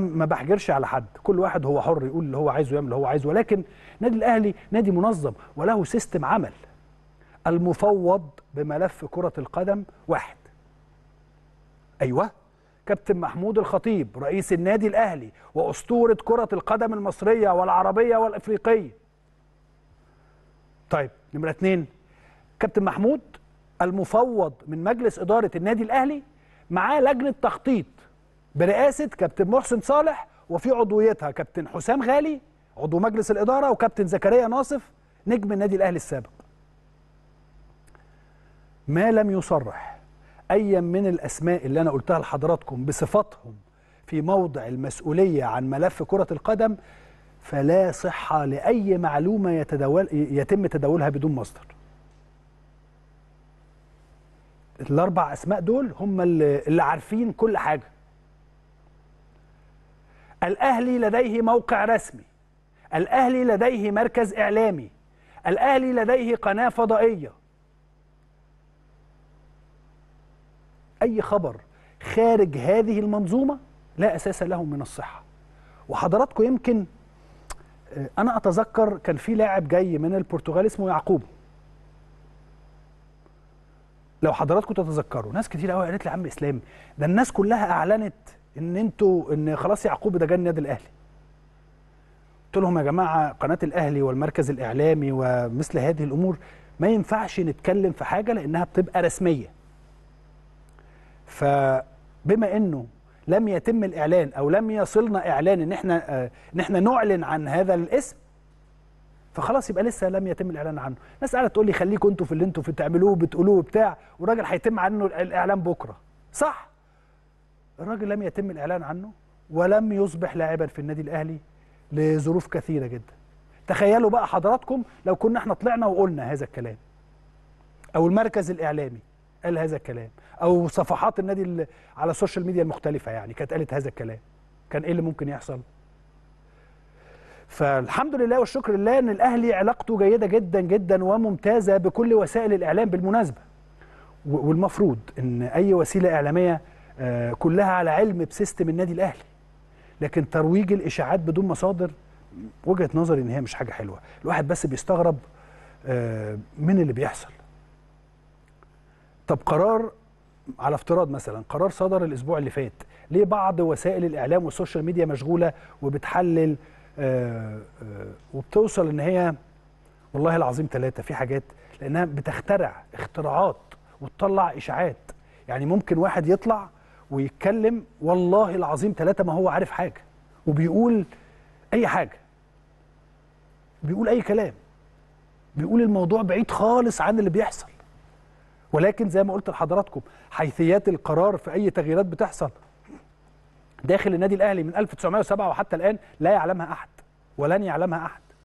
ما بحجرش على حد كل واحد هو حر يقول اللي هو عايزه يعمل اللي هو عايزه ولكن نادي الاهلي نادي منظم وله سيستم عمل المفوض بملف كرة القدم واحد أيوة كابتن محمود الخطيب رئيس النادي الأهلي وأسطورة كرة القدم المصرية والعربية والإفريقية طيب نمرة اتنين كابتن محمود المفوض من مجلس إدارة النادي الأهلي معاه لجنة تخطيط برئاسه كابتن محسن صالح وفي عضويتها كابتن حسام غالي عضو مجلس الاداره وكابتن زكريا ناصف نجم النادي الاهلي السابق ما لم يصرح اي من الاسماء اللي انا قلتها لحضراتكم بصفاتهم في موضع المسؤوليه عن ملف كره القدم فلا صحه لاي معلومه يتداول يتم تداولها بدون مصدر الاربع اسماء دول هم اللي عارفين كل حاجه الأهلي لديه موقع رسمي الأهلي لديه مركز إعلامي الأهلي لديه قناة فضائية أي خبر خارج هذه المنظومة لا أساس له من الصحة وحضراتكم يمكن آه، أنا أتذكر كان في لاعب جاي من البرتغال اسمه يعقوب لو حضراتكم تتذكروا ناس كتير قوي قالت لي عم اسلام ده الناس كلها اعلنت ان انتوا ان خلاص يعقوب ده جه النادي الاهلي قلت لهم يا جماعه قناه الاهلي والمركز الاعلامي ومثل هذه الامور ما ينفعش نتكلم في حاجه لانها بتبقى رسميه فبما انه لم يتم الاعلان او لم يصلنا اعلان ان احنا ان احنا نعلن عن هذا الاسم فخلاص يبقى لسه لم يتم الاعلان عنه ناس قاعده تقول لي خليكم انتوا في اللي انتوا بتعملوه بتقولوه بتاع والراجل هيتم عنه الاعلان بكره صح الراجل لم يتم الإعلان عنه ولم يصبح لاعبا في النادي الأهلي لظروف كثيرة جدا تخيلوا بقى حضراتكم لو كنا احنا طلعنا وقلنا هذا الكلام أو المركز الإعلامي قال هذا الكلام أو صفحات النادي على السوشيال ميديا المختلفة يعني كانت قالت هذا الكلام كان إيه اللي ممكن يحصل؟ فالحمد لله والشكر لله ان الاهلي علاقته جيده جدا جدا وممتازه بكل وسائل الاعلام بالمناسبه والمفروض ان اي وسيله اعلاميه آه، كلها على علم بسيستم النادي الاهلي لكن ترويج الاشاعات بدون مصادر وجهه نظري ان هي مش حاجه حلوه الواحد بس بيستغرب آه، من اللي بيحصل طب قرار على افتراض مثلا قرار صدر الاسبوع اللي فات ليه بعض وسائل الاعلام والسوشيال ميديا مشغوله وبتحلل آه، وبتوصل ان هي والله العظيم ثلاثه في حاجات لانها بتخترع اختراعات وتطلع اشاعات يعني ممكن واحد يطلع ويتكلم والله العظيم ثلاثة ما هو عارف حاجة وبيقول أي حاجة بيقول أي كلام بيقول الموضوع بعيد خالص عن اللي بيحصل ولكن زي ما قلت لحضراتكم حيثيات القرار في أي تغييرات بتحصل داخل النادي الأهلي من 1907 وحتى الآن لا يعلمها أحد ولن يعلمها أحد